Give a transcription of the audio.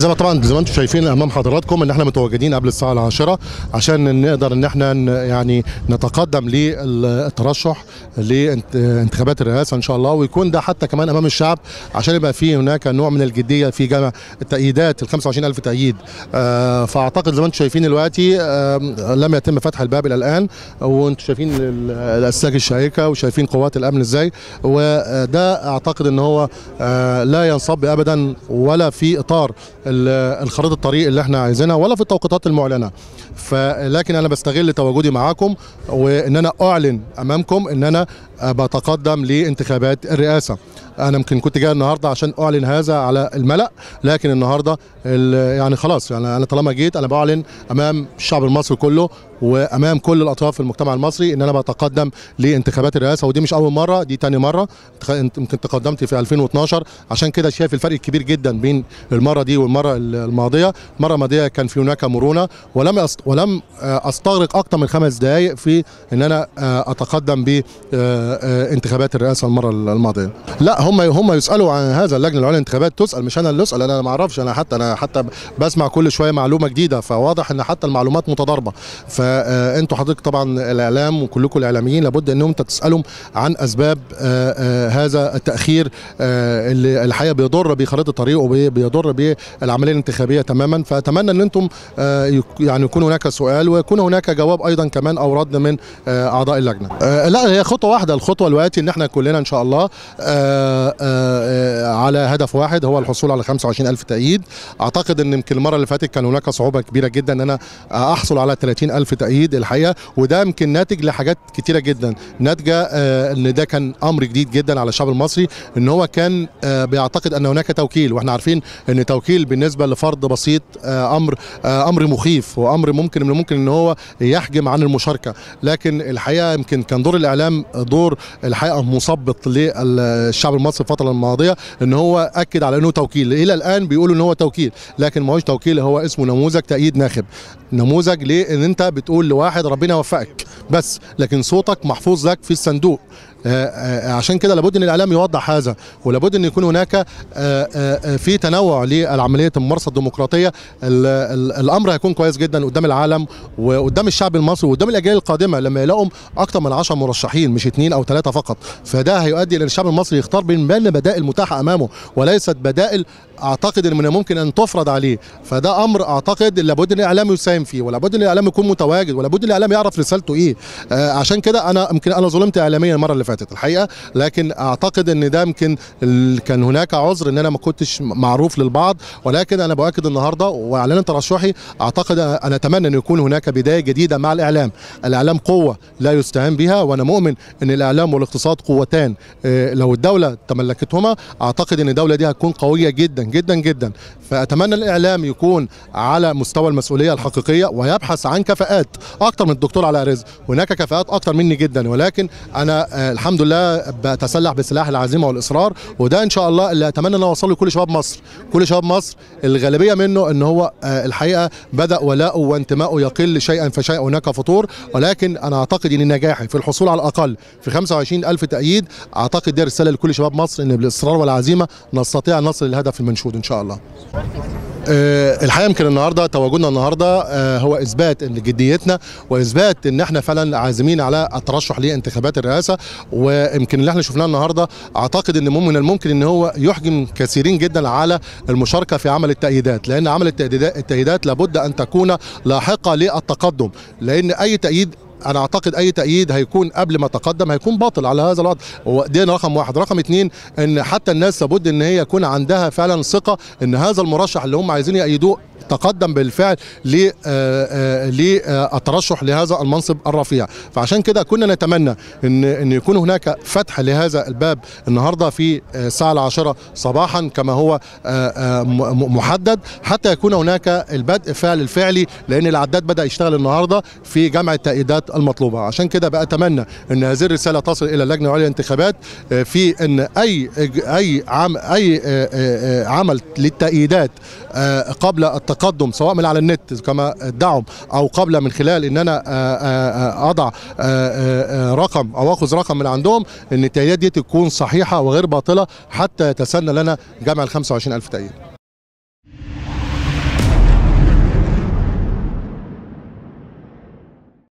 زي ما طبعا زي ما انتم شايفين امام حضراتكم ان احنا متواجدين قبل الساعه العاشرة عشان نقدر ان احنا يعني نتقدم للترشح لانتخابات الرئاسه ان شاء الله ويكون ده حتى كمان امام الشعب عشان يبقى في هناك نوع من الجديه في جمع التأييدات ال 25000 تأييد آه، فاعتقد زي ما انتم شايفين دلوقتي آه، لم يتم فتح الباب الى الان وانتم شايفين الاسلاك الشائكه وشايفين قوات الامن ازاي وده اعتقد ان هو آه، لا ينصب ابدا ولا في اطار الخريطه الطريق اللي احنا عايزينها ولا في التوقيتات المعلنه فلكن انا بستغل تواجدي معاكم وان انا اعلن امامكم ان انا بتقدم لانتخابات الرئاسه انا يمكن كنت جاي النهارده عشان اعلن هذا على الملا لكن النهارده يعني خلاص يعني انا طالما جيت انا بعلن امام الشعب المصري كله وامام كل الاطراف في المجتمع المصري ان انا بتقدم لانتخابات الرئاسه ودي مش اول مره دي تاني مره يمكن تقدمت في 2012 عشان كده شايف الفرق الكبير جدا بين المره دي والمره الماضيه المره الماضيه كان في هناك مرونه ولم ولم آه، استغرق اكثر من خمس دقائق في ان انا آه، اتقدم ب آه، آه، انتخابات الرئاسه المره الماضيه لا هم هم يسالوا عن هذا اللجنه العليا للانتخابات تسال مش انا اللي اسال انا ما اعرفش انا حتى انا حتى بسمع كل شويه معلومه جديده فواضح ان حتى المعلومات متضاربه فانتوا آه، حضرتك طبعا الاعلام وكلكم الاعلاميين لابد انهم تسالهم عن اسباب آه، هذا التاخير اللي الحقيقه بيضر بخريطه الطريق وبيضر بالعمليه الانتخابيه تماما فاتمنى ان انتم يعني يكون هناك سؤال ويكون هناك جواب ايضا كمان او رد من اعضاء اللجنه لا هي خطوه واحده الخطوه دلوقتي ان احنا كلنا ان شاء الله آآ آه، آه، على هدف واحد هو الحصول على 25000 تأييد اعتقد ان يمكن المره اللي فاتت كان هناك صعوبه كبيره جدا ان انا احصل على 30000 تأييد الحقيقه وده يمكن ناتج لحاجات كتيره جدا ناتجه آه، ان ده كان امر جديد جدا على الشعب المصري ان هو كان آه، بيعتقد ان هناك توكيل واحنا عارفين ان توكيل بالنسبه لفرد بسيط آه، امر امر مخيف وامر ممكن من ممكن ان هو يحجم عن المشاركه لكن الحقيقه يمكن كان دور الاعلام دور الحقيقه مثبط للشعب المصري الفتره الماضيه ان هو اكد على انه توكيل الى الان بيقولوا ان هو توكيل لكن ما هوش توكيل هو اسمه نموذج تأييد ناخب نموذج ليه ان انت بتقول لواحد ربنا يوفقك بس لكن صوتك محفوظ لك في الصندوق آه، آه، عشان كده لابد ان الاعلام يوضح هذا ولابد ان يكون هناك آه، في تنوع لعمليه الممارسه الديمقراطيه الامر هيكون كويس جدا قدام العالم وقدام الشعب المصري وقدام الاجيال القادمه لما يلاقوا اكثر من 10 مرشحين مش اثنين او ثلاثه فقط فده هيؤدي الى الشعب المصري يختار بين بين بدائل متاحه امامه وليست بدائل اعتقد ان من الممكن ان تفرض عليه فده امر اعتقد لابد ان الاعلام يساهم فيه ولابد ان الاعلام يكون متواجد ولابد ان الاعلام يعرف رسالته ايه عشان كده انا يمكن انا ظلمت اعلاميا المره اللي فاتت الحقيقه لكن اعتقد ان ده يمكن كان هناك عذر ان انا ما كنتش معروف للبعض ولكن انا بؤكد النهارده واعلان ترشحي اعتقد انا اتمنى ان يكون هناك بدايه جديده مع الاعلام الاعلام قوه لا يستهان بها وانا مؤمن ان الاعلام والاقتصاد قوتان آه، لو الدوله تملكتهما اعتقد ان الدوله دي هتكون قويه جدا جدا جدا فاتمنى الاعلام يكون على مستوى المسؤوليه الحقيقيه ويبحث عن كفاءات اكتر من الدكتور على رزق هناك كفاءات اكتر مني جدا ولكن انا آه، الحمد لله بتسلح بسلاح العزيمه والاصرار وده ان شاء الله اللي اتمنى ان اوصله لكل شباب مصر كل شباب مصر الغالبيه منه ان هو آه، الحقيقه بدا ولاؤه وانتمائه يقل شيئا فشيئا هناك فتور ولكن انا اعتقد ان نجاحي في الحصول على الاقل في 25000 تأييد أعتقد دي رسالة لكل شباب مصر أن بالإصرار والعزيمة نستطيع أن نصل للهدف المنشود إن شاء الله آه، الحقيقه يمكن النهارده تواجدنا النهارده آه، هو اثبات ان جديتنا واثبات ان احنا فعلا عازمين على الترشح لانتخابات الرئاسه ويمكن اللي احنا شفناه النهارده اعتقد ان من الممكن ان هو يحجم كثيرين جدا على المشاركه في عمل التأييدات لان عمل التأييدات لابد ان تكون لاحقه للتقدم لان اي تأييد انا اعتقد اي تاييد هيكون قبل ما تقدم هيكون باطل على هذا الوضع ودي رقم واحد رقم اتنين ان حتى الناس لابد ان هي يكون عندها فعلا ثقه ان هذا المرشح اللي هم عايزين يأيدوه تقدم بالفعل للترشح آه، آه، آه، لهذا المنصب الرفيع فعشان كده كنا نتمنى ان ان يكون هناك فتح لهذا الباب النهارده في الساعه العاشرة صباحا كما هو محدد حتى يكون هناك البدء فعل الفعلي لان العداد بدا يشتغل النهارده في جمع التأييدات المطلوبه عشان كده بأتمنى ان هذه الرساله تصل الى اللجنه العليا للانتخابات آه، في ان اي اي عم اي آه، آه، عمل للتأييدات قبل التقدم سواء من على النت كما ادعم او قبل من خلال ان انا اضع رقم او اخذ رقم من عندهم ان التأييدات دي تكون صحيحه وغير باطله حتى يتسنى لنا جمع ال 25000 تأييد